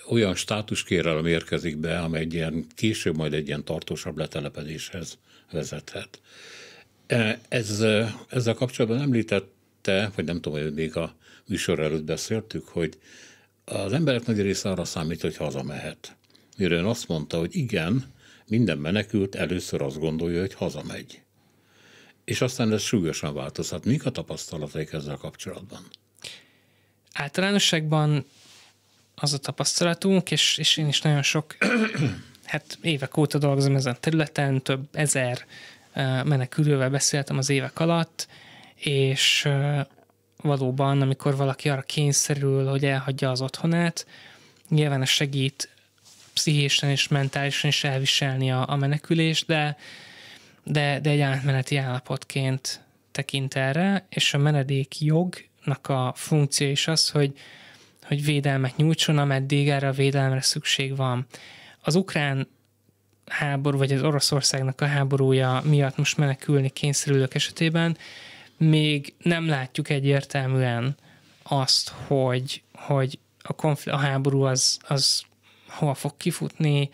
olyan státuskérelem érkezik be, amely egy ilyen, később majd egy ilyen tartósabb letelepedéshez vezethet. E, ez, e, ezzel kapcsolatban említette, vagy nem tudom, hogy még a műsor előtt beszéltük, hogy az emberek nagy része arra számít, hogy hazamehet. Mire ön azt mondta, hogy igen, minden menekült először azt gondolja, hogy hazamegy. És aztán ez súlyosan változhat. Mik a tapasztalataik ezzel kapcsolatban? Általánosságban az a tapasztalatunk, és, és én is nagyon sok, hát évek óta dolgozom ezen a területen, több ezer menekülővel beszéltem az évek alatt, és valóban, amikor valaki arra kényszerül, hogy elhagyja az otthonát, nyilván a segít pszichésen és mentálisan is elviselni a, a menekülést, de, de, de egy átmeneti állapotként tekint erre, és a menedék jognak a funkció is az, hogy hogy védelmet nyújtson, ameddig erre a védelemre szükség van. Az ukrán háború, vagy az Oroszországnak a háborúja miatt most menekülni kényszerülők esetében még nem látjuk egyértelműen azt, hogy, hogy a, konfl- a háború az, az hova fog kifutni,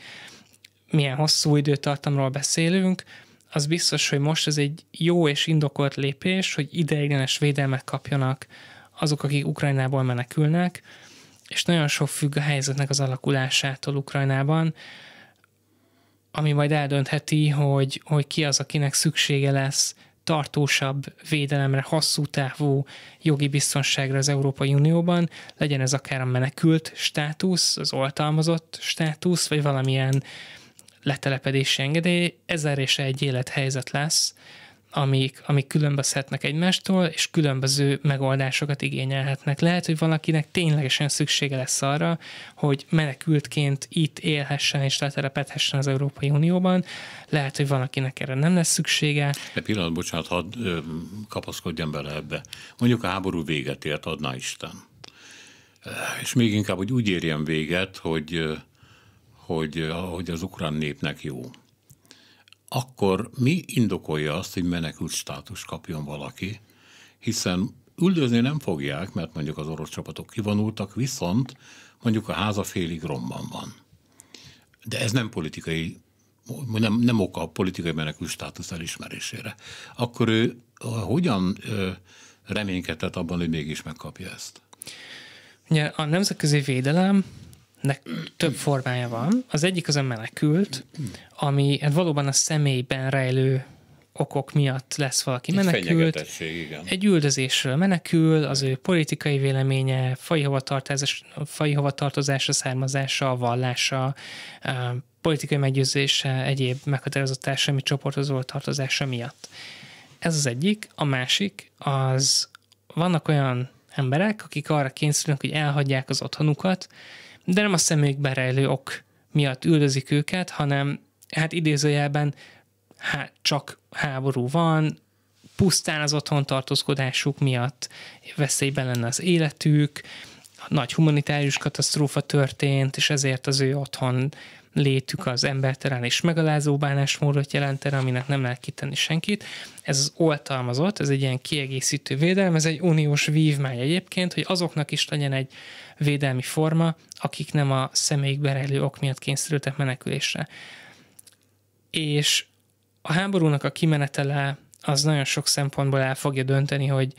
milyen hosszú időtartamról beszélünk, az biztos, hogy most ez egy jó és indokolt lépés, hogy ideiglenes védelmet kapjanak azok, akik Ukrajnából menekülnek, és nagyon sok függ a helyzetnek az alakulásától Ukrajnában, ami majd eldöntheti, hogy, hogy ki az, akinek szüksége lesz tartósabb védelemre, hosszú távú jogi biztonságra az Európai Unióban, legyen ez akár a menekült státusz, az oltalmazott státusz, vagy valamilyen letelepedési engedély, ezer és egy élethelyzet lesz, amik, amik különbözhetnek egymástól, és különböző megoldásokat igényelhetnek. Lehet, hogy valakinek ténylegesen szüksége lesz arra, hogy menekültként itt élhessen és letelepedhessen az Európai Unióban. Lehet, hogy valakinek erre nem lesz szüksége. De pillanat, bocsánat, hadd kapaszkodjam bele ebbe. Mondjuk a háború véget ért, adna Isten. És még inkább, hogy úgy érjen véget, hogy, hogy, hogy az ukrán népnek jó akkor mi indokolja azt, hogy menekült státus kapjon valaki, hiszen üldözni nem fogják, mert mondjuk az orosz csapatok kivonultak, viszont mondjuk a háza félig romban van. De ez nem politikai, nem, nem oka a politikai menekült státusz elismerésére. Akkor ő hogyan reménykedett abban, hogy mégis megkapja ezt? Ugye a nemzetközi védelem nek több formája van. Az egyik az a menekült, ami hát valóban a személyben rejlő okok miatt lesz valaki menekült. Igen. Egy üldözésről menekül, az ő politikai véleménye, fai hovatartozás, fai hovatartozása, származása, vallása, politikai meggyőzése, egyéb meghatározott társadalmi csoporthoz volt tartozása miatt. Ez az egyik. A másik az vannak olyan emberek, akik arra kényszerülnek, hogy elhagyják az otthonukat, de nem a személyükben rejlő ok miatt üldözik őket, hanem hát idézőjelben hát csak háború van, pusztán az otthon tartózkodásuk miatt veszélyben lenne az életük, nagy humanitárius katasztrófa történt, és ezért az ő otthon létük az embertelen és megalázó bánásmódot jelentene, aminek nem lehet kitenni senkit. Ez az oltalmazott, ez egy ilyen kiegészítő védelem, ez egy uniós vívmány egyébként, hogy azoknak is legyen egy védelmi forma, akik nem a személyükben rejlő ok miatt kényszerültek menekülésre. És a háborúnak a kimenetele az nagyon sok szempontból el fogja dönteni, hogy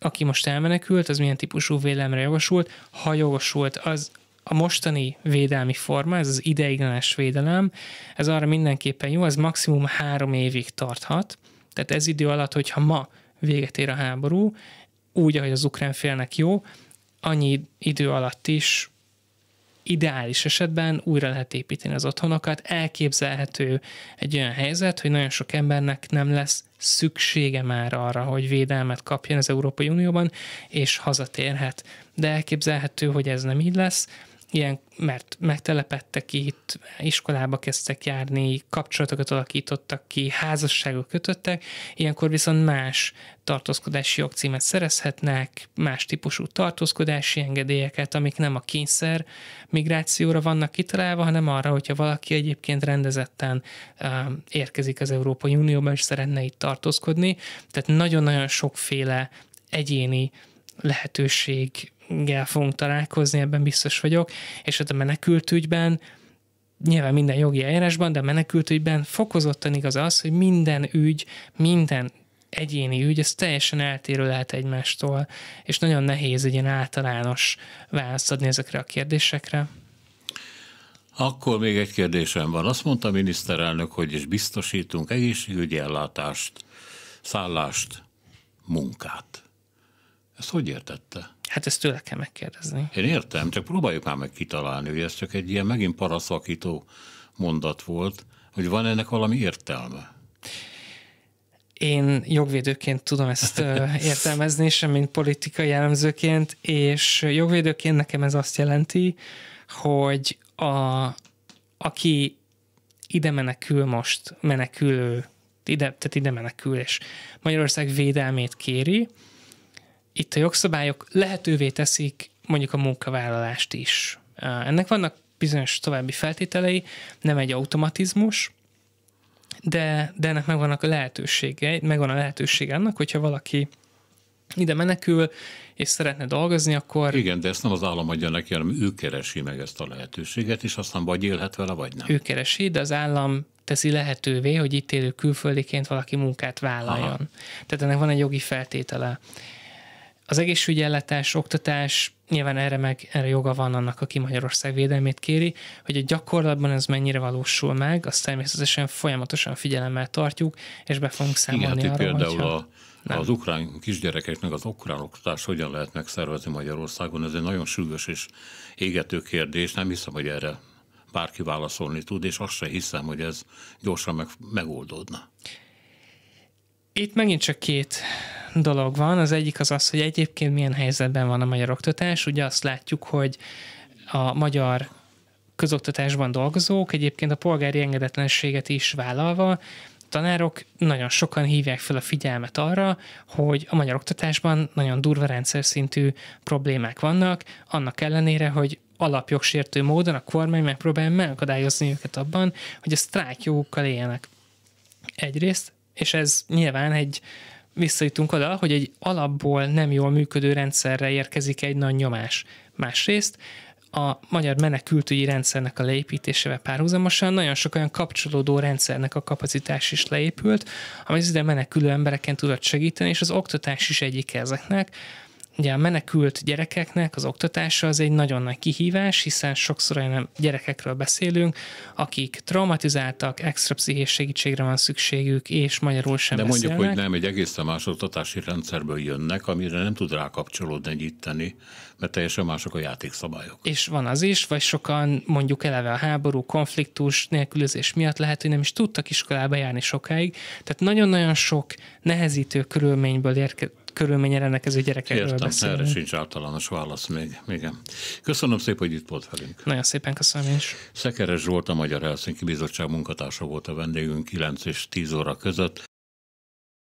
aki most elmenekült, az milyen típusú vélemre jogosult, ha jogosult, az a mostani védelmi forma, ez az ideiglenes védelem, ez arra mindenképpen jó, ez maximum három évig tarthat. Tehát ez idő alatt, hogyha ma véget ér a háború, úgy, ahogy az ukrán félnek jó, annyi idő alatt is ideális esetben újra lehet építeni az otthonokat. Elképzelhető egy olyan helyzet, hogy nagyon sok embernek nem lesz szüksége már arra, hogy védelmet kapjon az Európai Unióban, és hazatérhet. De elképzelhető, hogy ez nem így lesz, ilyen, mert megtelepettek itt, iskolába kezdtek járni, kapcsolatokat alakítottak ki, házasságok kötöttek, ilyenkor viszont más tartózkodási jogcímet szerezhetnek, más típusú tartózkodási engedélyeket, amik nem a kényszer migrációra vannak kitalálva, hanem arra, hogyha valaki egyébként rendezetten érkezik az Európai Unióba, és szeretne itt tartózkodni. Tehát nagyon-nagyon sokféle egyéni lehetőség gel fogunk találkozni, ebben biztos vagyok, és hát a menekültügyben nyilván minden jogi eljárásban, de a menekültügyben fokozottan igaz az, hogy minden ügy, minden egyéni ügy, ez teljesen eltérő lehet egymástól, és nagyon nehéz egy ilyen általános választ adni ezekre a kérdésekre. Akkor még egy kérdésem van. Azt mondta a miniszterelnök, hogy is biztosítunk egészségügyi ellátást, szállást, munkát. Ezt hogy értette? Hát ezt tőle kell megkérdezni. Én értem, csak próbáljuk már meg kitalálni, hogy ez csak egy ilyen megint paraszakító mondat volt, hogy van ennek valami értelme. Én jogvédőként tudom ezt értelmezni, sem mint politikai elemzőként, és jogvédőként nekem ez azt jelenti, hogy a, aki ide menekül most, menekülő, ide, tehát ide menekül, és Magyarország védelmét kéri, itt a jogszabályok lehetővé teszik mondjuk a munkavállalást is. Ennek vannak bizonyos további feltételei, nem egy automatizmus, de, de ennek megvannak a lehetősége, megvan a lehetőség annak, hogyha valaki ide menekül, és szeretne dolgozni, akkor... Igen, de ezt nem az állam adja neki, hanem ő keresi meg ezt a lehetőséget, és aztán vagy élhet vele, vagy nem. Ő keresi, de az állam teszi lehetővé, hogy itt élő külföldiként valaki munkát vállaljon. Aha. Tehát ennek van egy jogi feltétele az egészségügyellátás, oktatás, nyilván erre meg erre joga van annak, aki Magyarország védelmét kéri, hogy a gyakorlatban ez mennyire valósul meg, azt természetesen folyamatosan figyelemmel tartjuk, és be fogunk számolni Igen, hát arra, például hogyha... a, Az ukrán kisgyerekeknek az ukrán oktatás hogyan lehet megszervezni Magyarországon, ez egy nagyon sürgős és égető kérdés, nem hiszem, hogy erre bárki válaszolni tud, és azt sem hiszem, hogy ez gyorsan meg, megoldódna. Itt megint csak két dolog van. Az egyik az az, hogy egyébként milyen helyzetben van a magyar oktatás. Ugye azt látjuk, hogy a magyar közoktatásban dolgozók egyébként a polgári engedetlenséget is vállalva tanárok nagyon sokan hívják fel a figyelmet arra, hogy a magyar oktatásban nagyon durva rendszer szintű problémák vannak, annak ellenére, hogy alapjogsértő módon a kormány megpróbál megakadályozni őket abban, hogy a sztrájkjogukkal éljenek. Egyrészt, és ez nyilván egy visszajutunk oda, hogy egy alapból nem jól működő rendszerre érkezik egy nagy nyomás. Másrészt a magyar menekültügyi rendszernek a leépítésével párhuzamosan nagyon sok olyan kapcsolódó rendszernek a kapacitás is leépült, ami az ide menekülő embereken tudott segíteni, és az oktatás is egyik ezeknek, Ugye a menekült gyerekeknek az oktatása az egy nagyon nagy kihívás, hiszen sokszor olyan gyerekekről beszélünk, akik traumatizáltak, extra pszichés segítségre van szükségük, és magyarul sem De mondjuk, beszélnek. hogy nem, egy egészen más oktatási rendszerből jönnek, amire nem tud rákapcsolódni egy itteni, mert teljesen mások a játékszabályok. És van az is, vagy sokan mondjuk eleve a háború, konfliktus, nélkülözés miatt lehet, hogy nem is tudtak iskolába járni sokáig. Tehát nagyon-nagyon sok nehezítő körülményből érkezik ez a gyerekekről Értem, beszélünk. erre sincs általános válasz még. Igen. Köszönöm szépen, hogy itt volt velünk. Nagyon szépen köszönöm is. Szekeres Zsolt, a Magyar Helsinki Bizottság munkatársa volt a vendégünk 9 és 10 óra között.